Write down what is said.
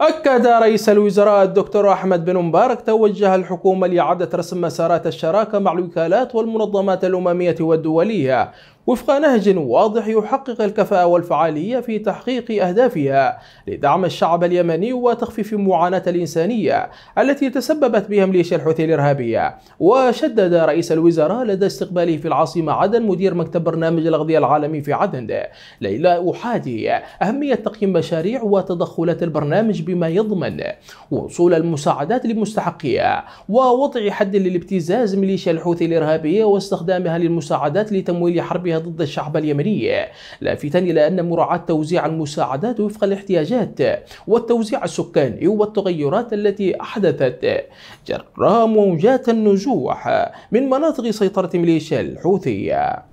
أكد رئيس الوزراء الدكتور أحمد بن مبارك توجه الحكومة لإعادة رسم مسارات الشراكة مع الوكالات والمنظمات الأممية والدولية وفق نهج واضح يحقق الكفاءة والفعالية في تحقيق أهدافها لدعم الشعب اليمني وتخفيف معاناة الإنسانية التي تسببت بها ميليشيا الحوثي الإرهابية وشدد رئيس الوزراء لدى استقباله في العاصمة عدن مدير مكتب برنامج الأغذية العالمي في عدن ليلى أحادي أهمية تقييم مشاريع وتدخلات البرنامج بما يضمن وصول المساعدات لمستحقيها ووضع حد للابتزاز ميليشيا الحوثي الإرهابية واستخدامها للمساعدات لتمويل حربها ضد الشعب اليمني لافتا إلى أن مراعاة توزيع المساعدات وفق الاحتياجات والتوزيع السكاني والتغيرات التي أحدثت جراء موجات النزوح من مناطق سيطرة ميليشيا الحوثية